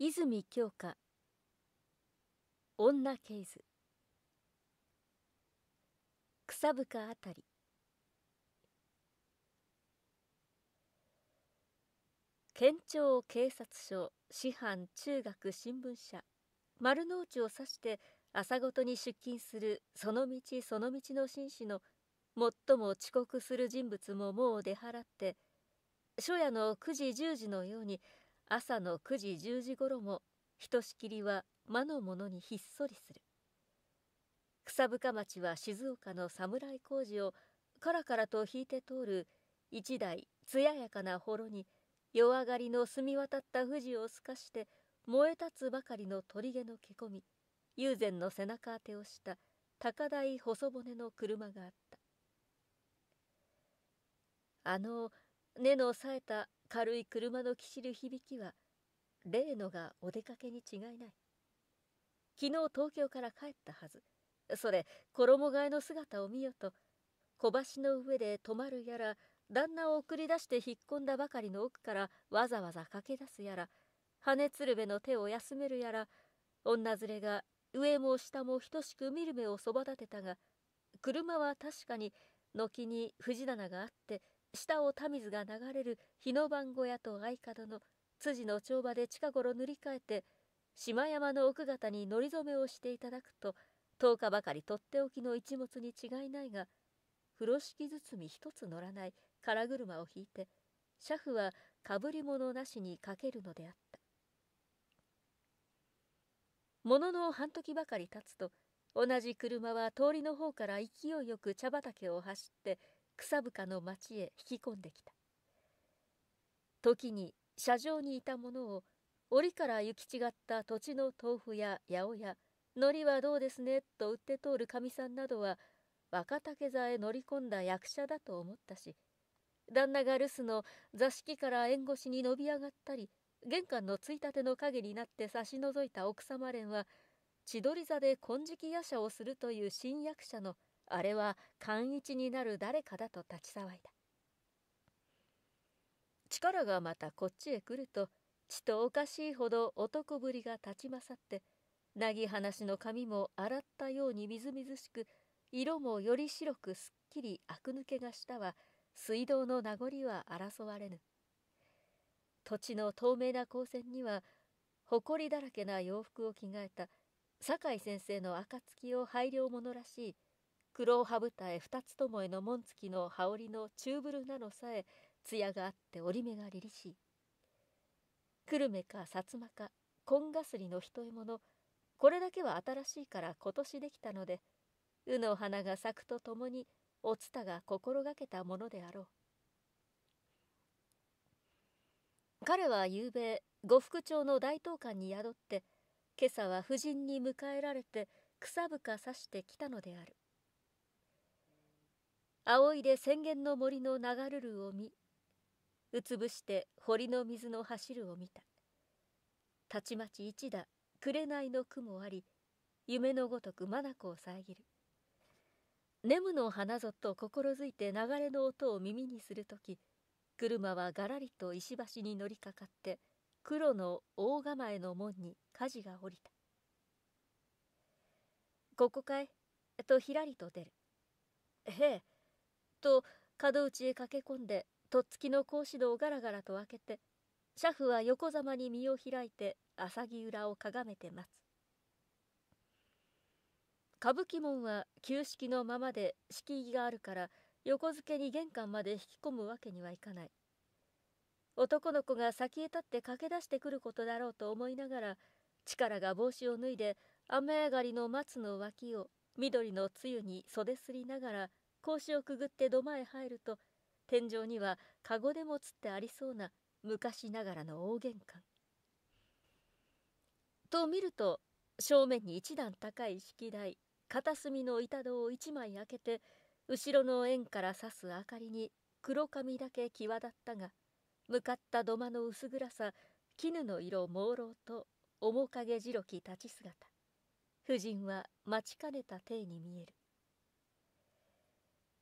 泉京香女刑事。草深あたり県庁警察署師範中学新聞社丸の内を指して朝ごとに出勤するその道その道の紳士の最も遅刻する人物ももう出払って初夜の9時10時のように朝の9時10時ごろもひとしきりは魔のものにひっそりする草深町は静岡の侍工事をからからと引いて通る一台艶やかなほろに夜上がりの澄み渡った富士を透かして燃え立つばかりの鳥毛の毛込み友禅の背中当てをした高台細骨の車があったあの根の冴えた軽い車のきしる響きは例のがお出かけに違いない昨日東京から帰ったはずそれ衣替えの姿を見よと小橋の上で泊まるやら旦那を送り出して引っ込んだばかりの奥からわざわざ駆け出すやら羽鶴瓶の手を休めるやら女連れが上も下も等しく見る目をそば立てたが車は確かに軒に藤棚があって下を田水が流れる日の番小屋と相方の辻の帳場で近頃塗り替えて島山の奥方に乗り染めをしていただくと10日ばかりとっておきの一物に違いないが風呂敷包み一つ乗らない空車を引いて車夫はかぶり物なしにかけるのであったものの半時ばかり経つと同じ車は通りの方から勢いよく茶畑を走って草深の町へ引き込んできた時に車上にいた者を檻から行き違った土地の豆腐や八百屋海苔はどうですねと売って通るかみさんなどは若竹座へ乗り込んだ役者だと思ったし旦那が留守の座敷から縁越しに伸び上がったり玄関のついたての陰になって差し覗いた奥様連は千鳥座で金色夜叉をするという新役者のあれは寛一になる誰かだと立ち騒いだ力がまたこっちへ来るとちとおかしいほど男ぶりが立ち勝ってなぎ話の髪も洗ったようにみずみずしく色もより白くすっきりあく抜けがしたは水道の名残は争われぬ土地の透明な光線には埃だらけな洋服を着替えた酒井先生の暁を拝領者らしい黒羽舞台二つともえの紋付きの羽織の中ぶるなのさえ艶があって折り目が凛々しい久留米か薩摩か紺がすりの一獲物これだけは新しいから今年できたので卯の花が咲くとともにおつたが心がけたものであろう彼は夕べ呉服町の大東館に宿って今朝は夫人に迎えられて草深さしてきたのである仰いで浅間の森の流るるを見うつぶして堀の水の走るを見たたちまち一打紅の雲あり夢のごとく眼を遮るネムの花ぞと心づいて流れの音を耳にする時車はがらりと石橋に乗りかかって黒の大構えの門に火事が降りた「ここかい?」とひらりと出る「へえと門内へ駆け込んでとっつきの格子戸をガラガラと開けて車夫は横ざまに身を開いて浅木裏をかがめて待つ歌舞伎門は旧式のままで敷居があるから横付けに玄関まで引き込むわけにはいかない男の子が先へ立って駆け出してくることだろうと思いながら力が帽子を脱いで雨上がりの松の脇を緑の露に袖すりながら格子をくぐって土間へ入ると天井にはカゴでもつってありそうな昔ながらの大玄関と見ると正面に一段高い式台片隅の板戸を一枚開けて後ろの円から差す明かりに黒髪だけ際立ったが向かった土間の薄暗さ絹の色朦朧と面影白き立ち姿夫人は待ちかねた体に見える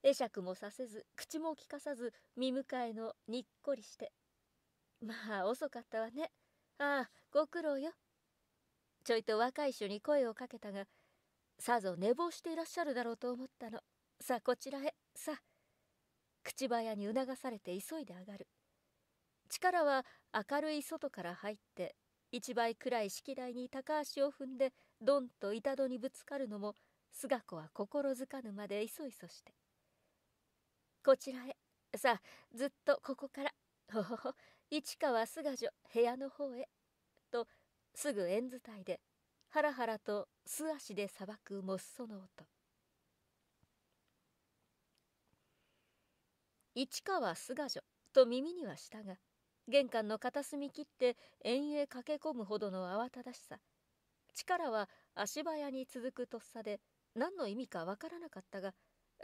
会釈もさせず口もきかさず見向かのにっこりして「まあ遅かったわねああご苦労よ」ちょいと若い衆に声をかけたがさぞ寝坊していらっしゃるだろうと思ったのさあこちらへさあ口早に促されて急いで上がる力は明るい外から入って一倍くらい式台に高足を踏んでドンと板戸にぶつかるのも菅子は心づかぬまでいそいそしてこちらへさあずっとここからほほほ市川菅女部屋の方へとすぐ円伝いでハラハラと素足でさばくもっその音市川菅女と耳にはしたが玄関の片隅切って縁へ駆け込むほどの慌ただしさ力は足早に続くとっさで何の意味かわからなかったが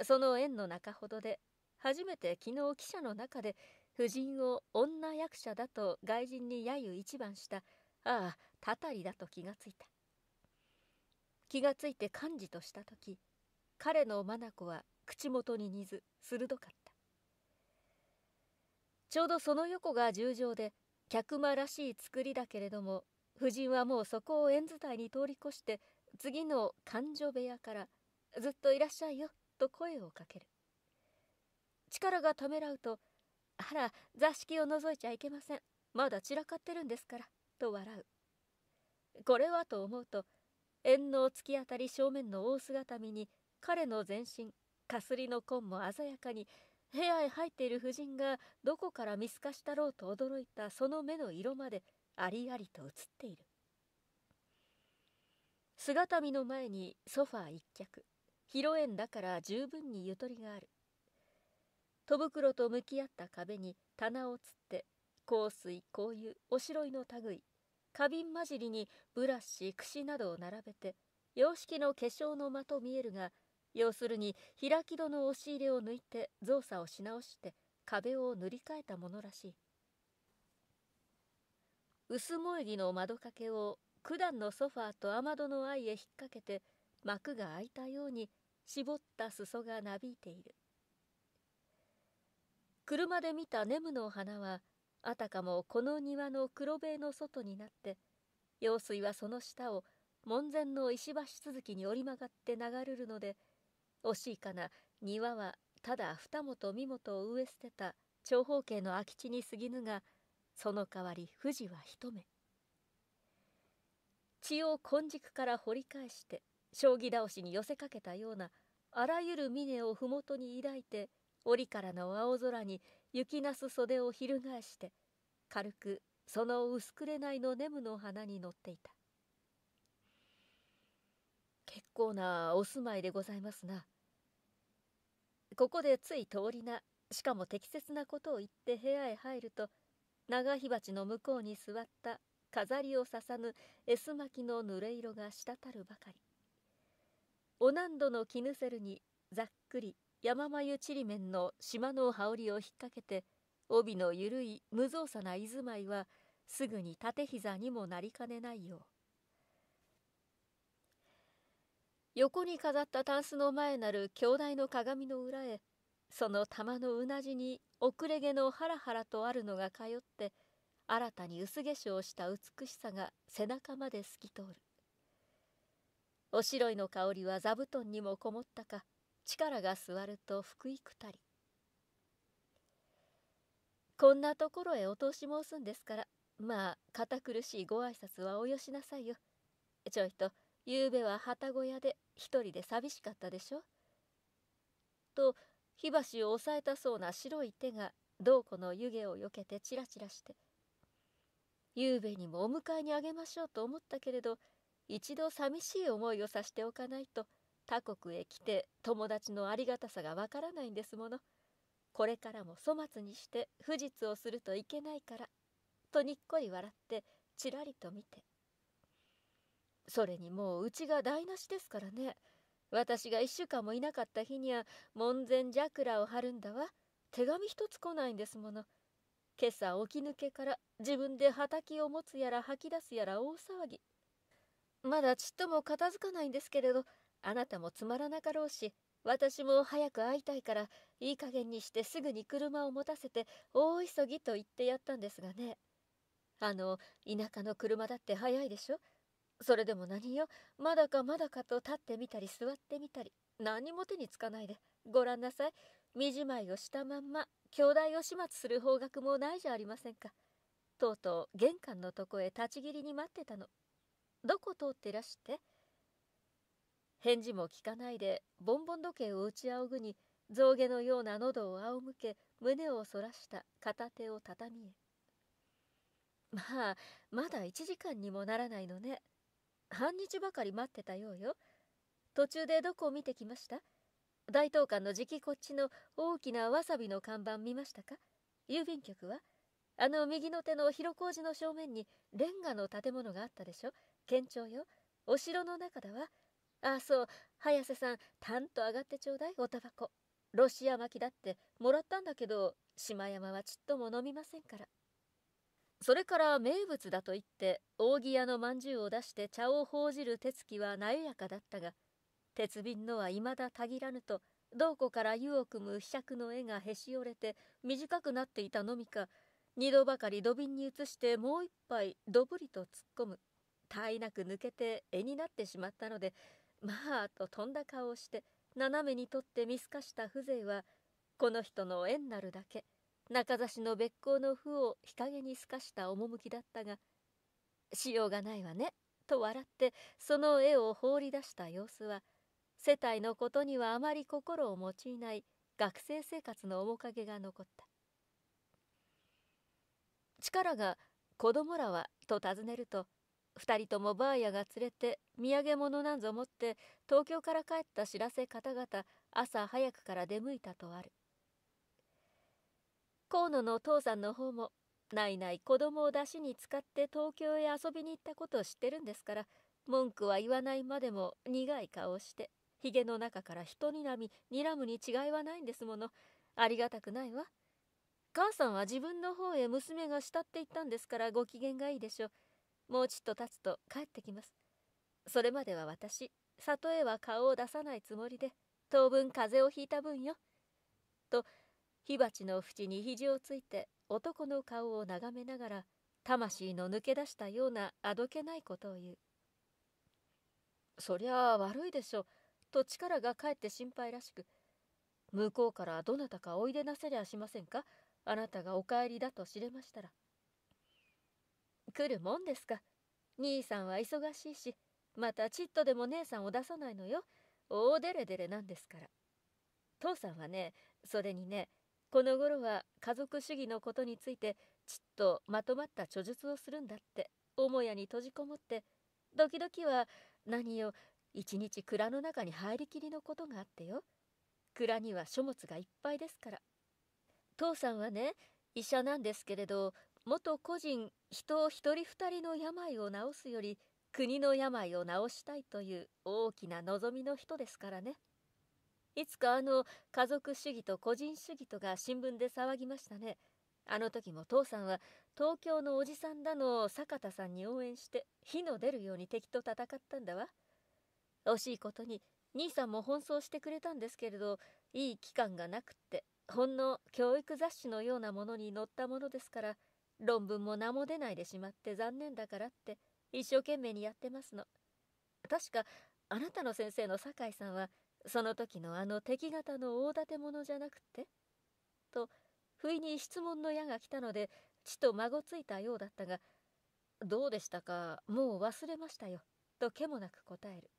その縁の中ほどで初めて昨日記者の中で夫人を女役者だと外人に揶揄一番したああたたりだと気がついた気がついて幹事とした時彼の眼は口元に似ず鋭かったちょうどその横が十畳で客間らしい作りだけれども夫人はもうそこを円伝いに通り越して次の勘定部屋からずっといらっしゃいよと声をかける力がためらうと「あら座敷を覗いちゃいけませんまだ散らかってるんですから」と笑うこれはと思うと縁の突き当たり正面の大姿見に彼の全身かすりの紺も鮮やかに部屋へ入っている婦人がどこから見透かしたろうと驚いたその目の色までありありと映っている姿見の前にソファー一脚披露宴だから十分にゆとりがある戸袋と向き合った壁に棚をつって香水香油おしろいの類花瓶混じりにブラシ櫛などを並べて様式の化粧の間と見えるが要するに開き戸の押し入れを抜いて造作をし直して壁を塗り替えたものらしい薄萌木の窓掛けを九段のソファーと雨戸の愛へ引っ掛けて幕が開いたように絞った裾がなびいている車で見たネムの花はあたかもこの庭の黒塀の外になって用水はその下を門前の石橋続きに折り曲がって流れるので惜しいかな庭はただ二元三元を植え捨てた長方形の空き地に過ぎぬがその代わり富士は一目血を金軸から掘り返して将棋倒しに寄せかけたようなあらゆる峰を麓に抱いて折からの青空に雪なす袖を翻して軽くその薄くれないのネムの花に乗っていた結構なお住まいでございますなここでつい通りなしかも適切なことを言って部屋へ入ると長火鉢の向こうに座った飾りをささぬエス巻きの濡れ色が滴るばかりお難度の絹セルにざっくり山眉ちりめんの島の羽織を引っ掛けて帯のゆるい無造作な居住まいはすぐに立て膝にもなりかねないよう横に飾ったタンスの前なる兄弟の鏡の裏へその玉のうなじに遅れ毛のハラハラとあるのが通って新たに薄化粧した美しさが背中まで透き通るおしろいの香りは座布団にもこもったか力が座ると福井くたりこんなところへお通し申すんですからまあ堅苦しいご挨拶はおよしなさいよちょいとゆうべは旗小屋で一人で寂しかったでしょと火箸を押さえたそうな白い手が銅子の湯気をよけてチラチラして「ゆうべにもお迎えにあげましょうと思ったけれど一度寂しい思いをさしておかないと他国へ来て友達のありがたさがわからないんですものこれからも粗末にして不実をするといけないから」とにっこり笑ってちらりと見て「それにもううちが台無しですからね私が1週間もいなかった日には門前ジャクらを張るんだわ手紙一つ来ないんですもの」今朝起き抜けから自分で畑を持つやら吐き出すやら大騒ぎまだちっとも片付かないんですけれどあなたもつまらなかろうし私も早く会いたいからいい加減にしてすぐに車を持たせて大急ぎと言ってやったんですがねあの田舎の車だって早いでしょそれでも何よまだかまだかと立ってみたり座ってみたり何も手につかないでごらんなさい身じまいをしたまんま兄弟を始末する方角もないじゃありませんかとうとう玄関のとこへ立ち切りに待ってたのどこ通ってらして返事も聞かないでボンボン時計を打ち仰ぐに象牙のような喉を仰向け胸を反らした片手を畳へまあまだ1時間にもならないのね半日ばかり待ってたようよ途中でどこを見てきました大東館の期こっちの大きなわさびの看板見ましたか郵便局はあの右の手の広小路の正面にレンガの建物があったでしょ県庁よお城の中だわあそう早瀬さんたんと上がってちょうだいおタバコロシア巻きだってもらったんだけど島山はちっとも飲みませんからそれから名物だと言って扇屋のまんじゅうを出して茶をうじる手つきはなゆやかだったが鉄瓶のはいまだたぎらぬとどこから湯を汲む飛脚の絵がへし折れて短くなっていたのみか二度ばかり土瓶に移してもう一杯どぶりと突っ込むたいなく抜けて絵になってしまったのでまあと飛んだ顔をして斜めにとって見透かした風情はこの人の縁なるだけ中指しの別行の負を日陰に透かした趣だったが「しようがないわね」と笑ってその絵を放り出した様子は世帯のことにはあまり心を用いない学生生活の面影が残った力が「子供らは?」と尋ねると「2人ともばあやが連れて土産物なんぞ持って東京から帰った知らせ方々朝早くから出向いたとある河野のお父さんの方もないない子供を出しに使って東京へ遊びに行ったことを知ってるんですから文句は言わないまでも苦い顔をしてひげの中から人になみにらむに違いはないんですものありがたくないわ母さんは自分の方へ娘が慕っていったんですからご機嫌がいいでしょうもうちっと経つと帰ってきますそれまでは私里へは顔を出さないつもりで当分風邪をひいた分よ」と火鉢の縁に肘をついて男の顔を眺めながら魂の抜け出したようなあどけないことを言う「そりゃあ悪いでしょ」と力がかえって心配らしく「向こうからどなたかおいでなせりゃしませんかあなたがお帰りだと知れましたら」来るもんですか兄さんは忙しいしまたちっとでも姉さんを出さないのよ大デレデレなんですから父さんはねそれにねこの頃は家族主義のことについてちっとまとまった著述をするんだって母屋に閉じこもって時々は何よ一日蔵の中に入りきりのことがあってよ蔵には書物がいっぱいですから父さんはね医者なんですけれど元個人人一人二人の病を治すより国の病を治したいという大きな望みの人ですからねいつかあの家族主義と個人主義とが新聞で騒ぎましたねあの時も父さんは東京のおじさんだの坂田さんに応援して火の出るように敵と戦ったんだわ惜しいことに兄さんも奔走してくれたんですけれどいい期間がなくってほんの教育雑誌のようなものに載ったものですから論文も名も出ないでしまって残念だからって一生懸命にやってますの確かあなたの先生の酒井さんはその時のあの敵方の大建物じゃなくってと不意に質問の矢が来たので血と孫ついたようだったが「どうでしたかもう忘れましたよ」とけもなく答える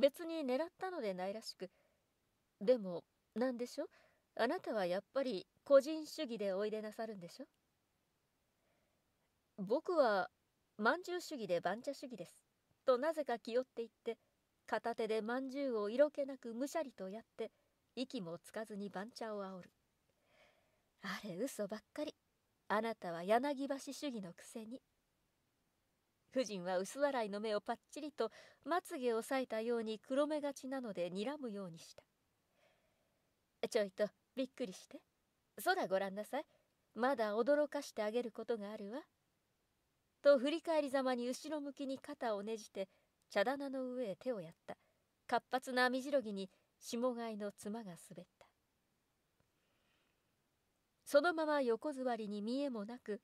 別に狙ったのでないらしくでも何でしょうあなたはやっぱり個人主義でおいでなさるんでしょ僕はまんじゅう主義で番茶主義です。となぜか気負って言って片手でまんじゅうを色気なくむしゃりとやって息もつかずに番茶をあおる。あれ嘘ばっかり。あなたは柳橋主義のくせに。夫人は薄笑いの目をぱっちりとまつげを裂いたように黒目がちなので睨むようにした。ちょいとびっくりして。空ご覧なさい。まだ驚かしてあげることがあるわ。と振り返りざまに後ろ向きに肩をねじて茶棚の上へ手をやった活発な網白ぎに下いの妻が滑ったそのまま横座りに見えもなく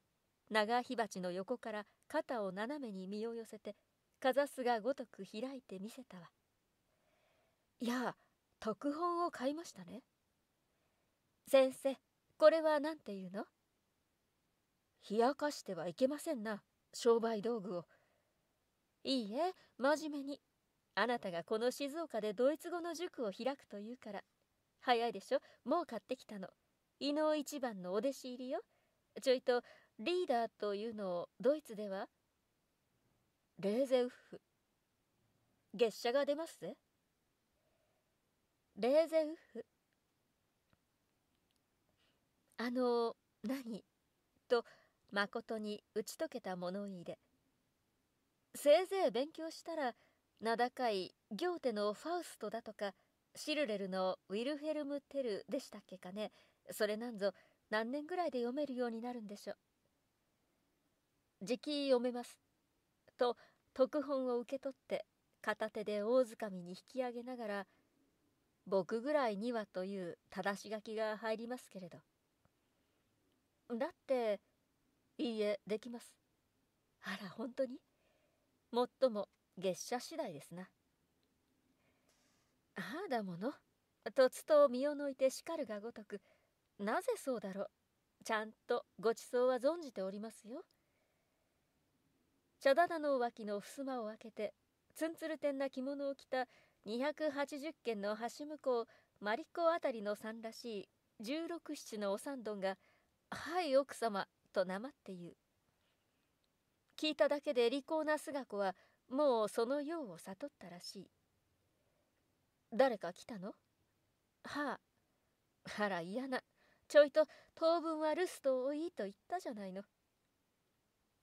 長火鉢の横から肩を斜めに身を寄せてかざすがごとく開いて見せたわいや特本を買いましたね先生これは何て言うの冷やかしてはいけませんな商売道具をいいえ真面目にあなたがこの静岡でドイツ語の塾を開くというから早いでしょもう買ってきたの伊能一番のお弟子入りよちょいとリーダーというのをドイツではレーゼウッフ月謝が出ますぜレーゼウッフあの何とまことに打ち解けた物入れせいぜい勉強したら名高い行手のファウストだとかシルレルのウィルヘルム・テルでしたっけかねそれなんぞ何年ぐらいで読めるようになるんでしょうじき読めますと特本を受け取って片手で大づかみに引き上げながら「僕ぐらいには」という正し書きが入りますけれどだっていいえできますあら本当にもっとも月謝次第ですなああだものとつと身を抜いて叱るがごとくなぜそうだろうちゃんとごちそうは存じておりますよ茶棚の脇の襖を開けてツンツルてんな着物を着た280軒の橋向こうマリコあたりのさんらしい16室のお三丼が「はい奥様となまって言う聞いただけで利口な菅子はもうその世を悟ったらしい誰か来たのはああら嫌なちょいと当分は留守と多いと言ったじゃないの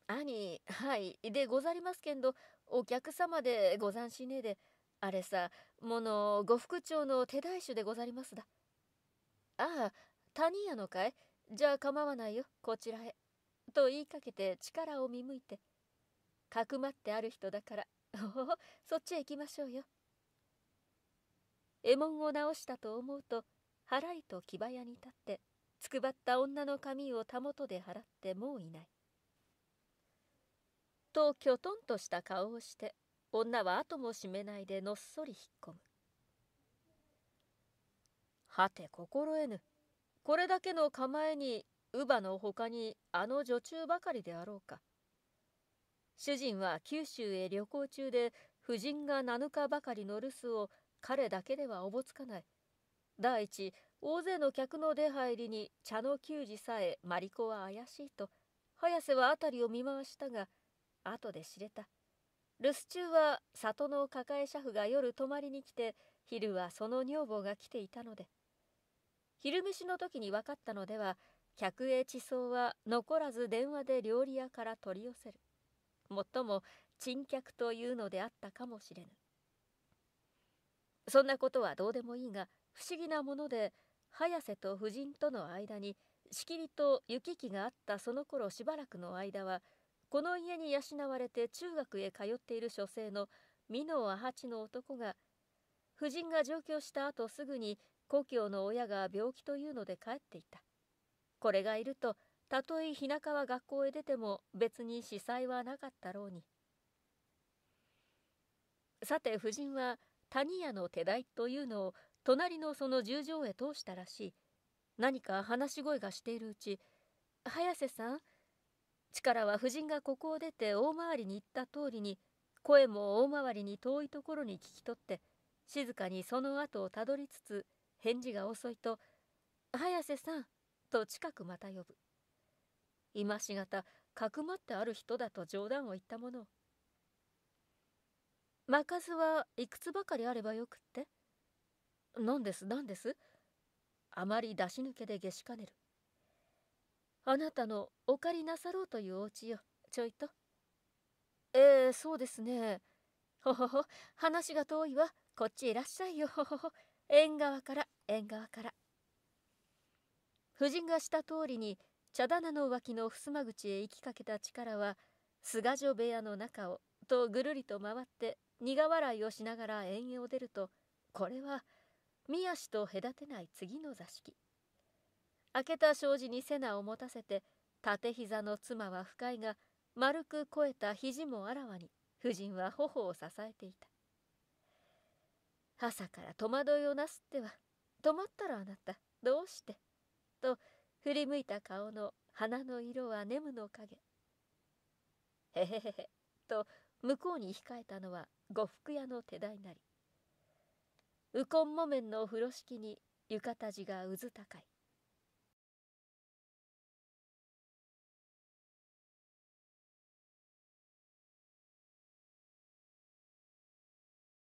兄はいでござりますけんどお客様でござんしねえであれさもの呉服町の手代手でござりますだああ谷屋のかいじゃあ構わないよこちらへ」と言いかけて力を見向いて「かくまってある人だからおおそっちへ行きましょうよ」もんを直したと思うとはらりと木早に立ってつくばった女の髪をたもとで払ってもういない。ときょとんとした顔をして女は後も閉めないでのっそり引っ込む。はて心得ぬこれだけの構えに乳母のほかにあの女中ばかりであろうか主人は九州へ旅行中で夫人が7日ばかりの留守を彼だけではおぼつかない第一大勢の客の出入りに茶の給仕さえマリコは怪しいと早瀬は辺りを見回したが後で知れた留守中は里の抱え車夫が夜泊まりに来て昼はその女房が来ていたので昼飯の時に分かったのでは客へ地層は残らず電話で料理屋から取り寄せるもっとも珍客というのであったかもしれぬそんなことはどうでもいいが不思議なもので早瀬と夫人との間にしきりと行き来があったその頃しばらくの間はこの家に養われて中学へ通っている書生の美濃阿八の男が夫人が上京した後すぐに故郷の親が病気というので帰っていた。これがいると、たとえ日中は学校へ出ても別に司祭はなかったろうに。さて夫人は谷屋の手代というのを隣のその十条へ通したらしい。何か話し声がしているうち、早瀬さん、力は夫人がここを出て大回りに行った通りに、声も大回りに遠いところに聞き取って、静かにその後をたどりつつ、返事が遅いと「早瀬さん」と近くまた呼ぶ今しがたかくまってある人だと冗談を言ったものまか数はいくつばかりあればよくって?」「何です何です」あまり出し抜けで下しかねる「あなたのお借りなさろうというお家よちょいと」ええー、そうですね。ほほほ、話が遠いわ。こっちいらっしゃいよ。ほほほ、縁側から縁側から夫人がした通りに茶棚の脇の襖口へ行きかけた力は菅女部屋の中をとぐるりと回って苦笑いをしながら園芸を出るとこれは宮氏と隔てない次の座敷開けた障子に瀬名を持たせて縦膝の妻は深いが丸く肥えた肘もあらわに夫人は頬を支えていた朝から戸惑いをなすっては止まったらあなたどうして?」と振り向いた顔の花の色はネムの影。へへへへと向こうに控えたのは呉服屋の手代なり。ウコン木綿の風呂敷に浴衣地がうず高い。